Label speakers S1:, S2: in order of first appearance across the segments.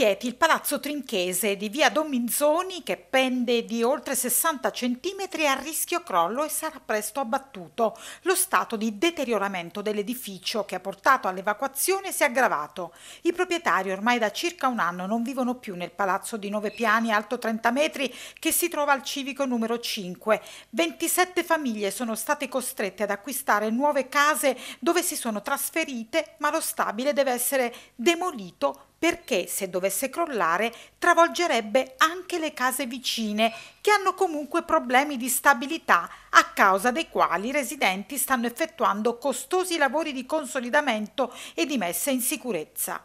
S1: Chieti il palazzo trinchese di via Dominzoni che pende di oltre 60 centimetri è a rischio crollo e sarà presto abbattuto. Lo stato di deterioramento dell'edificio che ha portato all'evacuazione si è aggravato. I proprietari ormai da circa un anno non vivono più nel palazzo di 9 piani alto 30 metri che si trova al civico numero 5. 27 famiglie sono state costrette ad acquistare nuove case dove si sono trasferite ma lo stabile deve essere demolito perché se dovesse crollare travolgerebbe anche le case vicine che hanno comunque problemi di stabilità a causa dei quali i residenti stanno effettuando costosi lavori di consolidamento e di messa in sicurezza.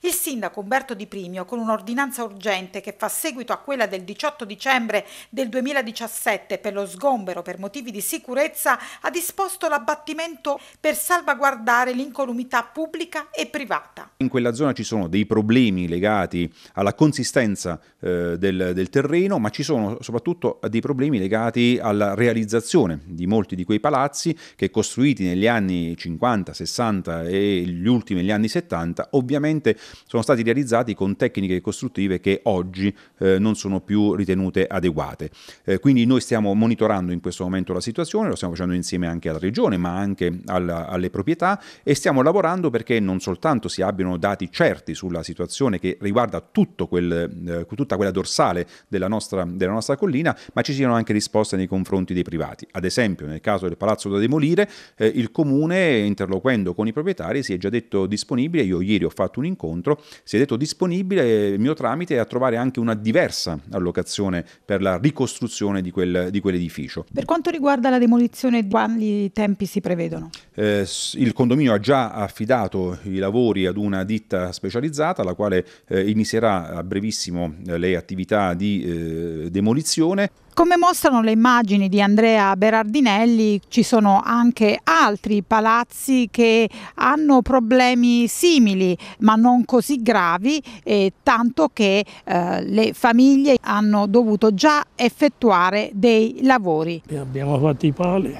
S1: Il sindaco Umberto Di Primio, con un'ordinanza urgente che fa seguito a quella del 18 dicembre del 2017 per lo sgombero per motivi di sicurezza, ha disposto l'abbattimento per salvaguardare l'incolumità pubblica e privata.
S2: In quella zona ci sono dei problemi legati alla consistenza eh, del, del terreno, ma ci sono soprattutto dei problemi legati alla realizzazione di molti di quei palazzi che costruiti negli anni 50, 60 e gli ultimi gli anni 70 ovviamente sono stati realizzati con tecniche costruttive che oggi eh, non sono più ritenute adeguate. Eh, quindi noi stiamo monitorando in questo momento la situazione, lo stiamo facendo insieme anche alla regione, ma anche alla, alle proprietà e stiamo lavorando perché non soltanto si abbiano dati certi sulla situazione che riguarda quel, eh, tutta quella dorsale della nostra, della nostra, collina, ma ci siano anche risposte nei confronti dei privati. Ad esempio, nel caso del palazzo da demolire, eh, il comune interloquendo con i proprietari si è già detto disponibile, io ieri ho fatto un incontro incontro, si è detto disponibile il mio tramite a trovare anche una diversa allocazione per la ricostruzione di, quel, di quell'edificio.
S1: Per quanto riguarda la demolizione, quali tempi si prevedono?
S2: Eh, il condominio ha già affidato i lavori ad una ditta specializzata, la quale eh, inizierà a brevissimo eh, le attività di eh, demolizione.
S1: Come mostrano le immagini di Andrea Berardinelli, ci sono anche altri palazzi che hanno problemi simili, ma non così gravi, eh, tanto che eh, le famiglie hanno dovuto già effettuare dei lavori.
S3: Abbiamo fatto i pali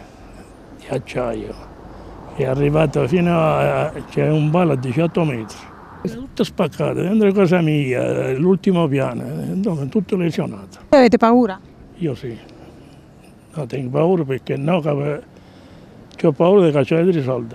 S3: di acciaio, è arrivato fino a... c'è un palo a 18 metri. Tutto spaccato, dentro casa mia, l'ultimo piano, tutto lesionato.
S1: Avete paura?
S3: Jussi. Jag tänkte no Orrviken, nu kan vi köpa Orrvika och köra Idrisholm.